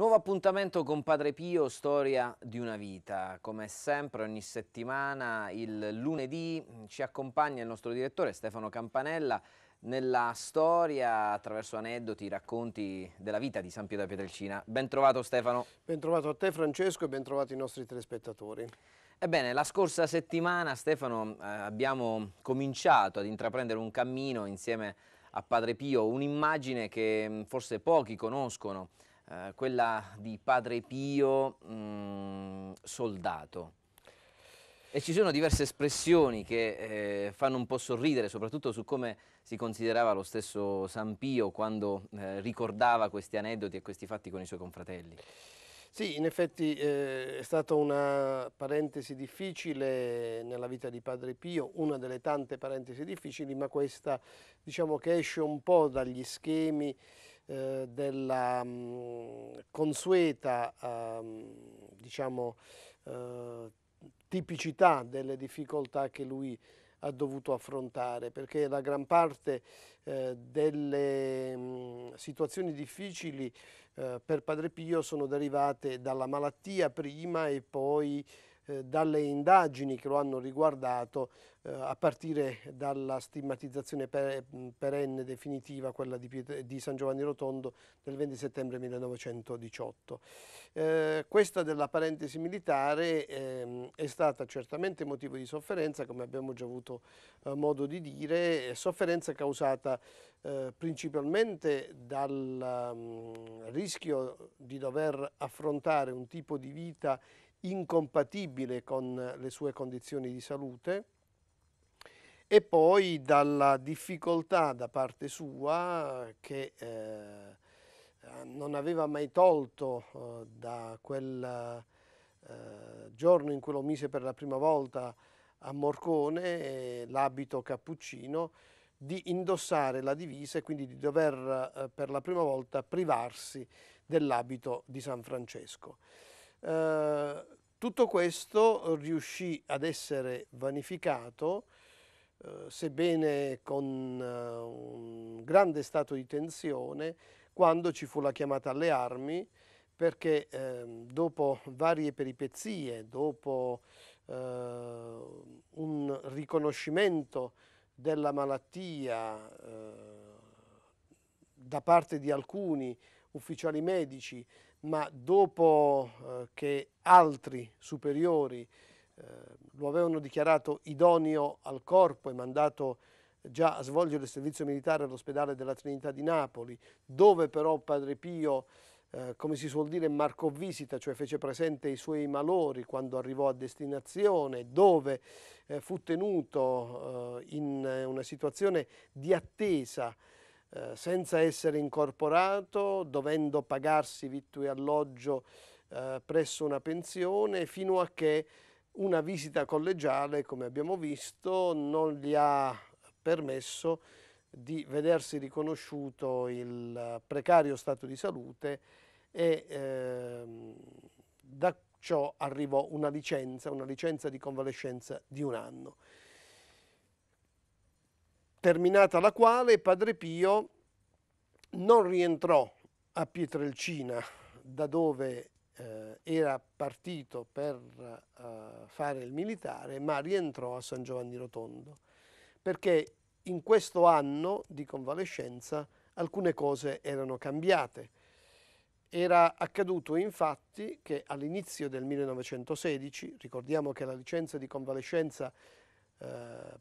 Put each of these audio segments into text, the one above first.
Nuovo appuntamento con Padre Pio, storia di una vita. Come sempre ogni settimana, il lunedì mm, ci accompagna il nostro direttore Stefano Campanella nella storia attraverso aneddoti, racconti della vita di San Pietro da Pietrelcina. Bentrovato Stefano. Bentrovato a te Francesco e bentrovati i nostri telespettatori. Ebbene, la scorsa settimana Stefano eh, abbiamo cominciato ad intraprendere un cammino insieme a Padre Pio, un'immagine che mm, forse pochi conoscono eh, quella di Padre Pio mh, mm, soldato. E ci sono diverse espressioni che eh, fanno un po' sorridere, soprattutto su come si considerava lo stesso San Pio quando eh, ricordava questi aneddoti e questi fatti con i suoi confratelli. Sì, in effetti eh, è stata una parentesi difficile nella vita di Padre Pio, una delle tante parentesi difficili, ma questa diciamo che esce un po' dagli schemi eh, della mh, mm, consueta uh, diciamo, uh, tipicità delle difficoltà che lui ha dovuto affrontare, perché la gran parte eh, delle mh, mm, situazioni difficili eh, per Padre Pio sono derivate dalla malattia prima e poi eh, dalle indagini che lo hanno riguardato eh, a partire dalla stigmatizzazione per, mm, perenne definitiva, quella di, di San Giovanni Rotondo del 20 settembre 1918. Eh, questa della parentesi militare ehm, è stata certamente motivo di sofferenza, come abbiamo già avuto eh, modo di dire, eh, sofferenza causata principalmente dal um, rischio di dover affrontare un tipo di vita incompatibile con le sue condizioni di salute e poi dalla difficoltà da parte sua che eh, non aveva mai tolto eh, da quel eh, giorno in cui lo mise per la prima volta a Morcone eh, l'abito cappuccino di indossare la divisa e quindi di dover eh, per la prima volta privarsi dell'abito di San Francesco. Eh, tutto questo riuscì ad essere vanificato eh, sebbene con eh, un grande stato di tensione quando ci fu la chiamata alle armi perché ehm, dopo varie peripezie, dopo eh, un riconoscimento della malattia eh, da parte di alcuni ufficiali medici ma dopo eh, che altri superiori eh, lo avevano dichiarato idoneo al corpo e mandato già a svolgere il servizio militare all'ospedale della Trinità di Napoli, dove però Padre Pio, eh, come si suol dire, marcò visita, cioè fece presente i suoi malori quando arrivò a destinazione, dove fu tenuto in una situazione di attesa eh, senza essere incorporato, dovendo pagarsi vitto e alloggio eh, presso una pensione, fino a che una visita collegiale, come abbiamo visto, non gli ha permesso di vedersi riconosciuto il precario stato di salute e ehm, da ciò arrivò una licenza, una licenza di convalescenza di un anno terminata la quale Padre Pio non rientrò a Pietrelcina, da dove eh, era partito per eh, fare il militare, ma rientrò a San Giovanni Rotondo, perché in questo anno di convalescenza alcune cose erano cambiate. Era accaduto infatti che all'inizio del 1916, ricordiamo che la licenza di convalescenza eh,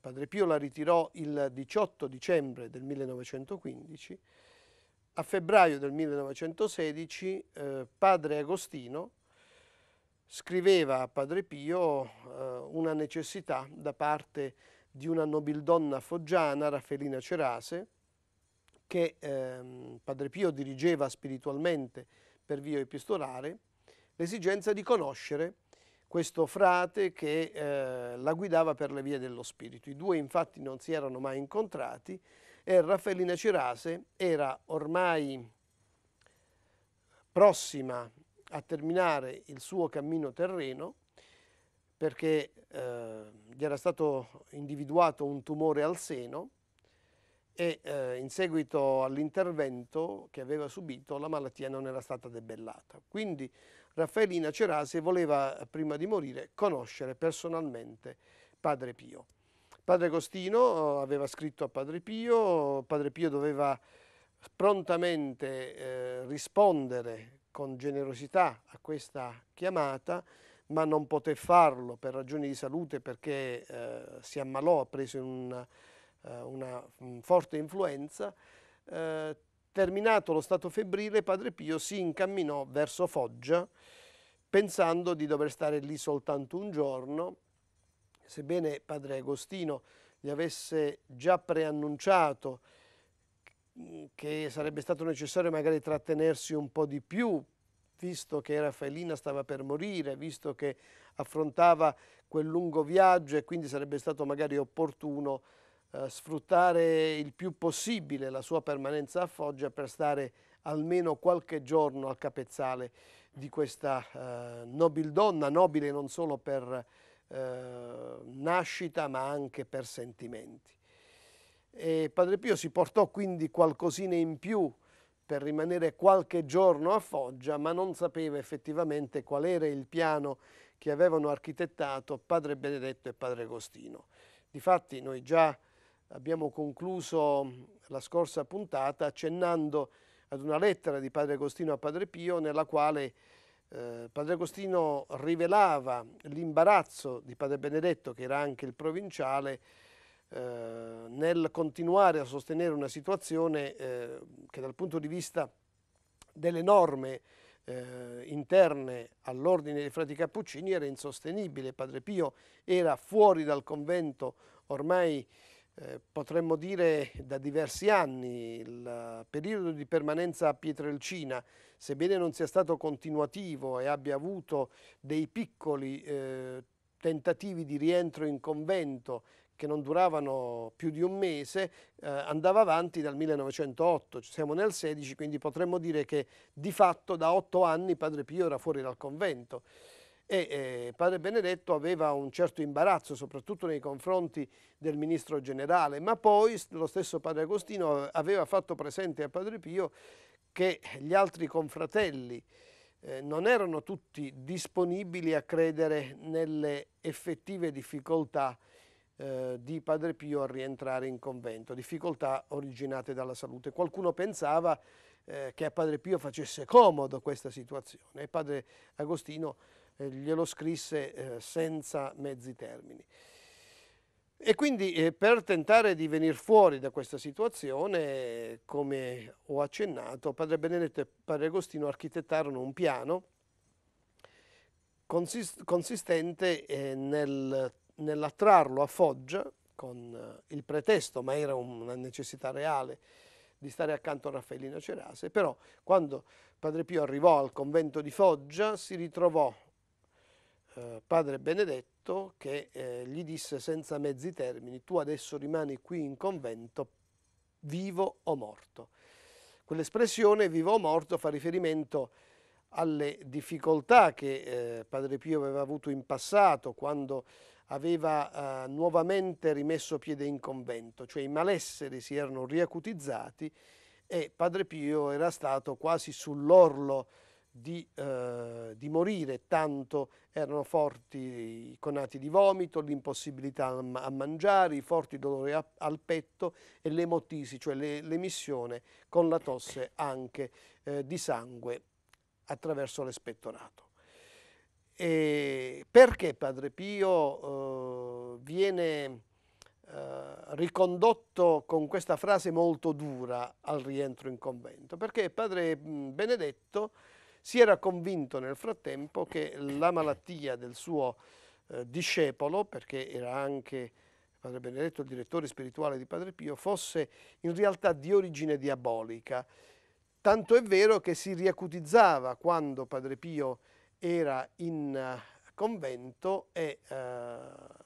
Padre Pio la ritirò il 18 dicembre del 1915, a febbraio del 1916 eh, Padre Agostino scriveva a Padre Pio eh, una necessità da parte di una nobildonna foggiana, Raffaellina Cerase, che ehm, Padre Pio dirigeva spiritualmente per via epistolare, l'esigenza di conoscere questo frate che eh, la guidava per le vie dello spirito. I due infatti non si erano mai incontrati e Raffaellina Cirase era ormai prossima a terminare il suo cammino terreno perché eh, gli era stato individuato un tumore al seno e eh, in seguito all'intervento che aveva subito la malattia non era stata debellata. Quindi Raffaellina Cerase voleva, prima di morire, conoscere personalmente Padre Pio. Padre Costino eh, aveva scritto a Padre Pio, Padre Pio doveva prontamente eh, rispondere con generosità a questa chiamata, ma non poté farlo per ragioni di salute perché eh, si ammalò, ha preso una, eh, una mm, forte influenza. Eh, Terminato lo stato febbrile, Padre Pio si incamminò verso Foggia, pensando di dover stare lì soltanto un giorno, sebbene Padre Agostino gli avesse già preannunciato che sarebbe stato necessario magari trattenersi un po' di più, visto che Raffaellina stava per morire, visto che affrontava quel lungo viaggio e quindi sarebbe stato magari opportuno eh, sfruttare il più possibile la sua permanenza a Foggia per stare almeno qualche giorno al capezzale di questa eh, nobildonna, nobile non solo per eh, nascita ma anche per sentimenti. E Padre Pio si portò quindi qualcosina in più per rimanere qualche giorno a Foggia, ma non sapeva effettivamente qual era il piano che avevano architettato Padre Benedetto e Padre Agostino. Difatti noi già abbiamo concluso la scorsa puntata accennando ad una lettera di Padre Agostino a Padre Pio nella quale eh, Padre Agostino rivelava l'imbarazzo di Padre Benedetto, che era anche il provinciale, eh, nel continuare a sostenere una situazione eh, che dal punto di vista delle norme eh, interne all'ordine dei frati cappuccini era insostenibile. Padre Pio era fuori dal convento ormai eh, potremmo dire da diversi anni il periodo di permanenza a Pietrelcina, sebbene non sia stato continuativo e abbia avuto dei piccoli eh, tentativi di rientro in convento che non duravano più di un mese, eh, andava avanti dal 1908, siamo nel 16, quindi potremmo dire che di fatto da otto anni Padre Pio era fuori dal convento e eh, padre Benedetto aveva un certo imbarazzo soprattutto nei confronti del ministro generale, ma poi lo stesso padre Agostino aveva fatto presente a padre Pio che gli altri confratelli eh, non erano tutti disponibili a credere nelle effettive difficoltà eh, di padre Pio a rientrare in convento, difficoltà originate dalla salute. Qualcuno pensava eh, che a padre Pio facesse comodo questa situazione e padre Agostino glielo scrisse eh, senza mezzi termini. E quindi eh, per tentare di venire fuori da questa situazione, come ho accennato, Padre Benedetto e Padre Agostino architettarono un piano consistente eh, nel, nell'attrarlo a Foggia con il pretesto, ma era una necessità reale, di stare accanto a Raffaellino Cerase, però quando Padre Pio arrivò al convento di Foggia si ritrovò eh, padre Benedetto che eh, gli disse senza mezzi termini tu adesso rimani qui in convento vivo o morto. Quell'espressione vivo o morto fa riferimento alle difficoltà che eh, padre Pio aveva avuto in passato quando aveva eh, nuovamente rimesso piede in convento, cioè i malesseri si erano riacutizzati e padre Pio era stato quasi sull'orlo di, eh, di, morire, tanto erano forti i conati di vomito, l'impossibilità a, mangiare, i forti dolori a, al petto e l'emotisi, cioè l'emissione con la tosse anche eh, di sangue attraverso l'espettorato. E perché Padre Pio eh, viene eh, ricondotto con questa frase molto dura al rientro in convento? Perché Padre Benedetto si era convinto nel frattempo che la malattia del suo eh, discepolo, perché era anche Padre Benedetto il direttore spirituale di Padre Pio, fosse in realtà di origine diabolica. Tanto è vero che si riacutizzava quando Padre Pio era in eh, convento e eh,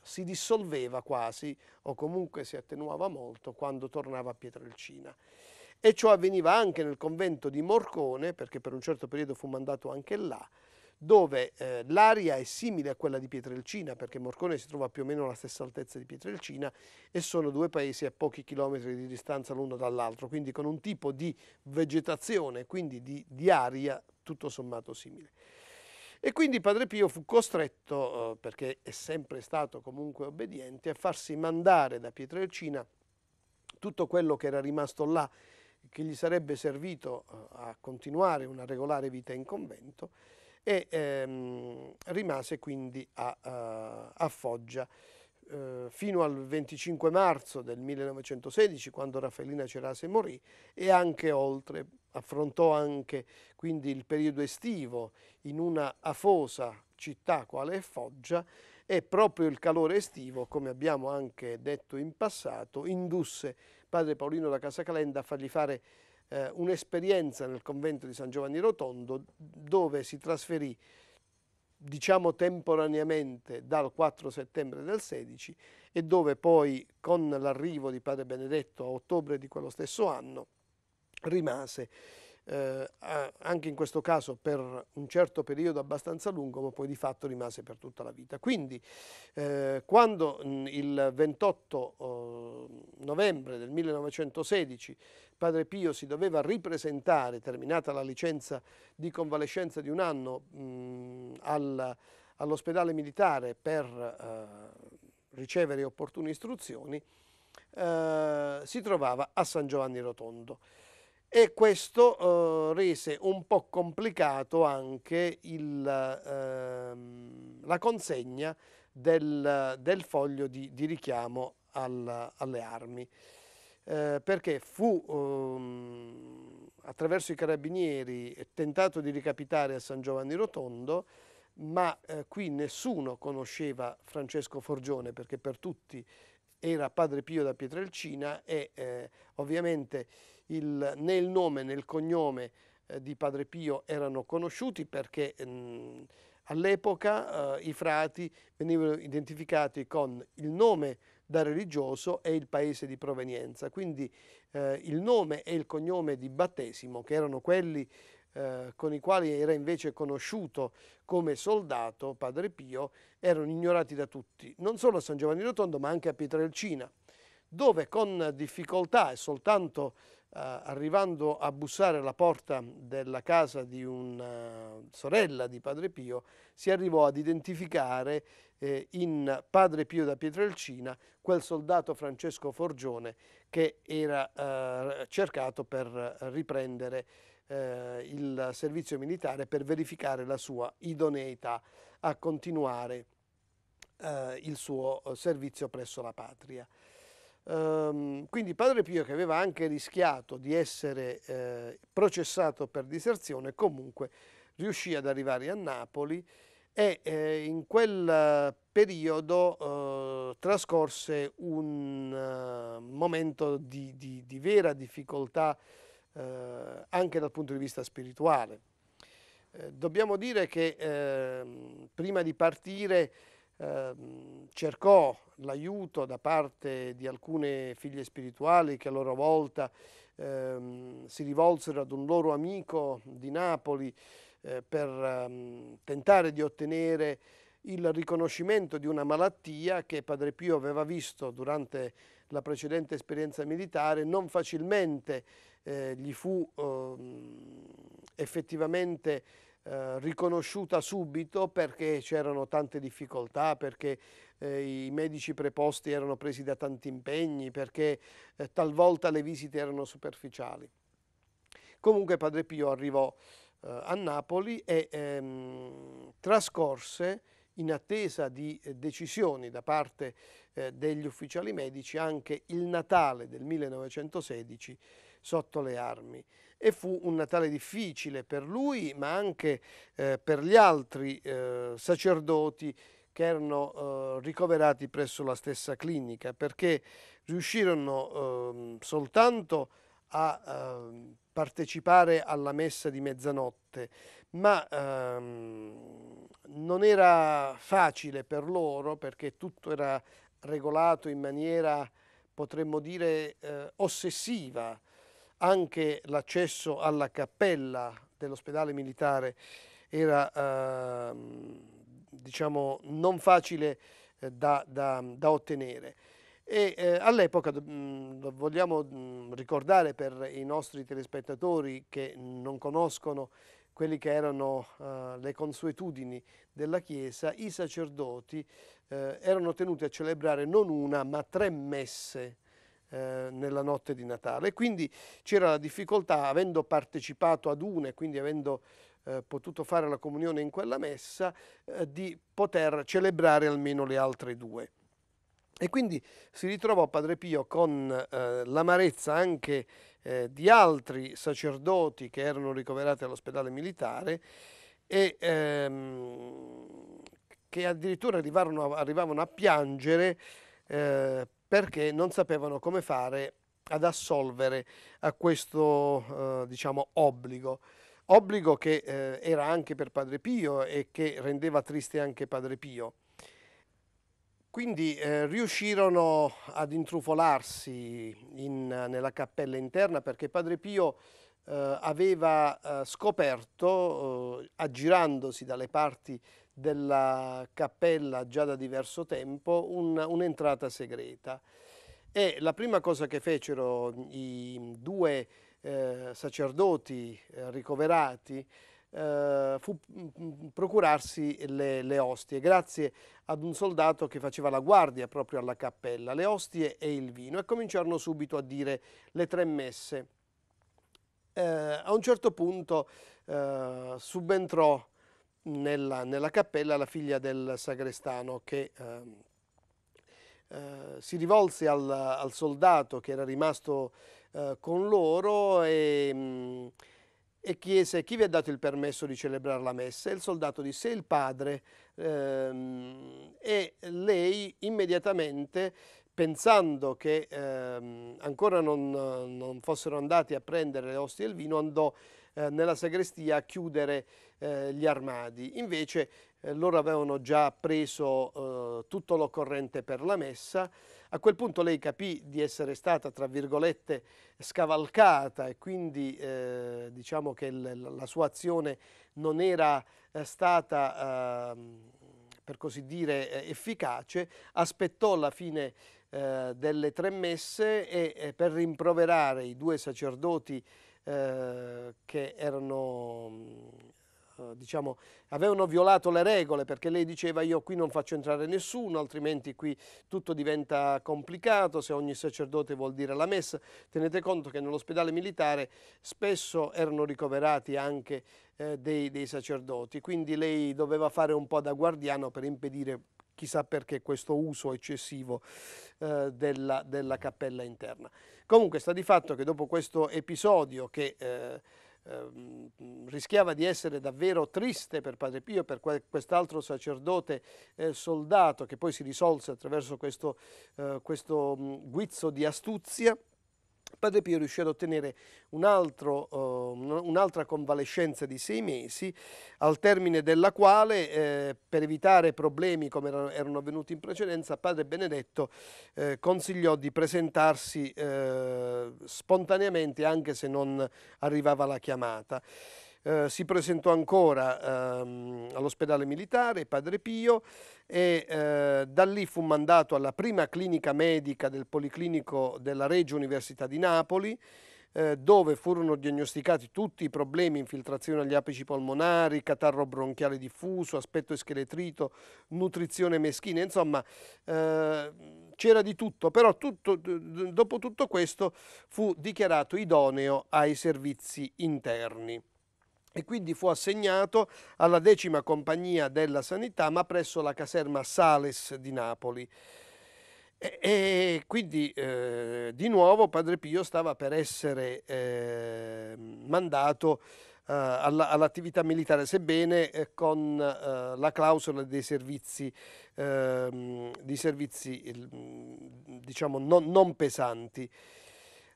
si dissolveva quasi o comunque si attenuava molto quando tornava a Pietrelcina e ciò avveniva anche nel convento di Morcone, perché per un certo periodo fu mandato anche là, dove eh, l'aria è simile a quella di Pietrelcina, perché Morcone si trova più o meno alla stessa altezza di Pietrelcina e sono due paesi a pochi chilometri di distanza l'uno dall'altro, quindi con un tipo di vegetazione, quindi di, di aria tutto sommato simile. E quindi Padre Pio fu costretto, eh, perché è sempre stato comunque obbediente, a farsi mandare da Pietrelcina tutto quello che era rimasto là che gli sarebbe servito eh, a continuare una regolare vita in convento e ehm, rimase quindi a, a, eh, a Foggia eh, fino al 25 marzo del 1916 quando Raffaellina Cerase morì e anche oltre, affrontò anche quindi il periodo estivo in una afosa città quale è Foggia e proprio il calore estivo, come abbiamo anche detto in passato, indusse padre Paolino da Casacalenda a fargli fare eh, un'esperienza nel convento di San Giovanni Rotondo dove si trasferì diciamo temporaneamente dal 4 settembre del 16 e dove poi con l'arrivo di padre Benedetto a ottobre di quello stesso anno rimase eh, anche in questo caso per un certo periodo abbastanza lungo, ma poi di fatto rimase per tutta la vita. Quindi eh, quando mh, mm, il 28 eh, novembre del 1916 Padre Pio si doveva ripresentare, terminata la licenza di convalescenza di un anno, mh, mm, al, all'ospedale militare per eh, ricevere opportune istruzioni, eh, si trovava a San Giovanni Rotondo e questo eh, rese un po' complicato anche il, ehm, la consegna del, del foglio di, di richiamo al, alle armi. Eh, perché fu ehm, attraverso i carabinieri tentato di ricapitare a San Giovanni Rotondo, ma eh, qui nessuno conosceva Francesco Forgione perché per tutti era padre Pio da Pietrelcina e eh, ovviamente il, né il nome né il cognome eh, di Padre Pio erano conosciuti perché mh, mm, all'epoca eh, i frati venivano identificati con il nome da religioso e il paese di provenienza. Quindi eh, il nome e il cognome di battesimo, che erano quelli eh, con i quali era invece conosciuto come soldato Padre Pio, erano ignorati da tutti, non solo a San Giovanni Rotondo ma anche a Pietrelcina, dove con difficoltà e soltanto eh, arrivando a bussare alla porta della casa di una eh, sorella di Padre Pio, si arrivò ad identificare eh, in Padre Pio da Pietrelcina quel soldato Francesco Forgione che era eh, cercato per riprendere eh, il servizio militare per verificare la sua idoneità a continuare eh, il suo servizio presso la patria. Ehm, quindi Padre Pio, che aveva anche rischiato di essere eh, processato per diserzione, comunque riuscì ad arrivare a Napoli e eh, in quel eh, periodo eh, trascorse un eh, momento di, di, di, vera difficoltà eh, anche dal punto di vista spirituale. dobbiamo dire che ehm, prima di partire Ehm, cercò l'aiuto da parte di alcune figlie spirituali che a loro volta ehm, si rivolsero ad un loro amico di Napoli eh, per ehm, tentare di ottenere il riconoscimento di una malattia che Padre Pio aveva visto durante la precedente esperienza militare, non facilmente eh, gli fu eh, effettivamente eh, riconosciuta subito perché c'erano tante difficoltà, perché eh, i medici preposti erano presi da tanti impegni, perché eh, talvolta le visite erano superficiali. Comunque Padre Pio arrivò eh, a Napoli e ehm, trascorse in attesa di eh, decisioni da parte degli ufficiali medici anche il Natale del 1916 sotto le armi. E fu un Natale difficile per lui, ma anche eh, per gli altri eh, sacerdoti che erano eh, ricoverati presso la stessa clinica, perché riuscirono ehm, soltanto a ehm, partecipare alla messa di mezzanotte, ma ehm, non era facile per loro perché tutto era regolato in maniera, potremmo dire, eh, ossessiva anche l'accesso alla cappella dell'ospedale militare era eh, diciamo, non facile eh, da, da, da, ottenere. Eh, all'epoca mm, vogliamo mh, mm, ricordare per i nostri telespettatori che non conoscono quelle che erano eh, le consuetudini della Chiesa, i sacerdoti eh, erano tenuti a celebrare non una ma tre messe eh, nella notte di Natale. E quindi c'era la difficoltà, avendo partecipato ad una e quindi avendo eh, potuto fare la comunione in quella messa, eh, di poter celebrare almeno le altre due. E quindi si ritrovò Padre Pio con eh, l'amarezza anche eh, di altri sacerdoti che erano ricoverati all'ospedale militare e ehm, che addirittura arrivarono, arrivavano a piangere eh, perché non sapevano come fare ad assolvere a questo eh, diciamo, obbligo. Obbligo che eh, era anche per Padre Pio e che rendeva triste anche Padre Pio. Quindi eh, riuscirono ad intrufolarsi in, nella cappella interna perché Padre Pio eh, aveva eh, scoperto, eh, aggirandosi dalle parti della cappella già da diverso tempo un'entrata un segreta e la prima cosa che fecero i due eh, sacerdoti eh, ricoverati eh, fu mm, mm, procurarsi le, le, ostie grazie ad un soldato che faceva la guardia proprio alla cappella, le ostie e il vino e cominciarono subito a dire le tre messe. Eh, a un certo punto eh, subentrò nella, nella cappella la figlia del sagrestano che ehm, eh, si rivolse al, al, soldato che era rimasto eh, con loro e, mh, mm, e, chiese chi vi ha dato il permesso di celebrare la messa e il soldato disse il padre ehm, e lei immediatamente pensando che ehm, ancora non, non, fossero andati a prendere le ostie e il vino andò a eh, nella sagrestia a chiudere eh, gli armadi. Invece eh, loro avevano già preso eh, tutto l'occorrente per la messa. A quel punto lei capì di essere stata, tra virgolette, scavalcata e quindi eh, diciamo che la sua azione non era eh, stata, ehm, per così dire, efficace. Aspettò la fine delle tre messe e, per rimproverare i due sacerdoti eh, che erano, mm, eh, diciamo, avevano violato le regole perché lei diceva io qui non faccio entrare nessuno, altrimenti qui tutto diventa complicato, se ogni sacerdote vuol dire la messa. Tenete conto che nell'ospedale militare spesso erano ricoverati anche eh, dei, dei, sacerdoti, quindi lei doveva fare un po' da guardiano per impedire chissà perché questo uso eccessivo eh, della, della, cappella interna. Comunque sta di fatto che dopo questo episodio che eh, ehm, rischiava di essere davvero triste per Padre Pio e per quest'altro sacerdote eh, soldato che poi si risolse attraverso questo, eh, questo guizzo di astuzia, Padre Pio riuscì ad ottenere eh, un'altra convalescenza di sei mesi, al termine della quale, eh, per evitare problemi come erano, avvenuti in precedenza, Padre Benedetto eh, consigliò di presentarsi eh, spontaneamente anche se non arrivava la chiamata. Eh, si presentò ancora ehm, all'ospedale militare Padre Pio e eh, da lì fu mandato alla prima clinica medica del Policlinico della Reggio Università di Napoli eh, dove furono diagnosticati tutti i problemi, infiltrazione agli apici polmonari, catarro bronchiale diffuso, aspetto escheletrito, nutrizione meschina, insomma eh, c'era di tutto, però tutto, dopo tutto questo fu dichiarato idoneo ai servizi interni e quindi fu assegnato alla decima compagnia della sanità ma presso la caserma Sales di Napoli. E, e quindi eh, di nuovo Padre Pio stava per essere eh, mandato eh, all'attività militare, sebbene eh, con eh, la clausola dei servizi, ehm, di servizi diciamo, non, non pesanti.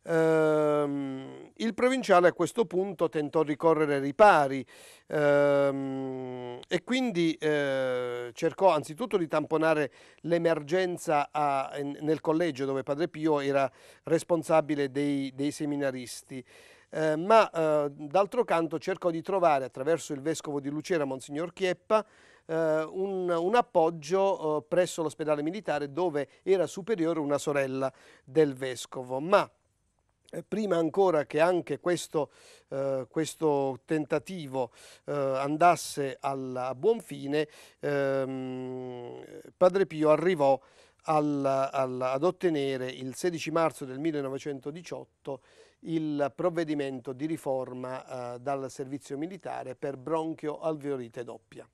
Ehm, il provinciale a questo punto tentò di correre ai ripari ehm, e quindi eh, cercò anzitutto di tamponare l'emergenza nel collegio dove Padre Pio era responsabile dei, dei seminaristi. Eh, ma eh, d'altro canto cercò di trovare attraverso il vescovo di Lucera, Monsignor Chieppa, eh, un, un, appoggio eh, presso l'ospedale militare dove era superiore una sorella del vescovo. Ma eh, prima ancora che anche questo, eh, questo tentativo eh, andasse al, a buon fine, ehm, Padre Pio arrivò al, al, ad ottenere il 16 marzo del 1918 il provvedimento di riforma eh, dal servizio militare per bronchio alveolite doppia.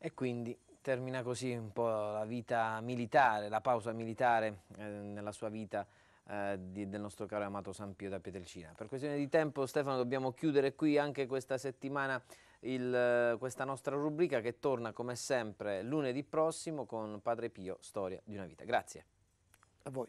E quindi termina così un po' la vita militare, la pausa militare eh, nella sua vita militare eh, di, del nostro caro amato San Pio da Pietrelcina. Per questione di tempo Stefano dobbiamo chiudere qui anche questa settimana il, eh, questa nostra rubrica che torna come sempre lunedì prossimo con Padre Pio, Storia di una vita. Grazie. A voi.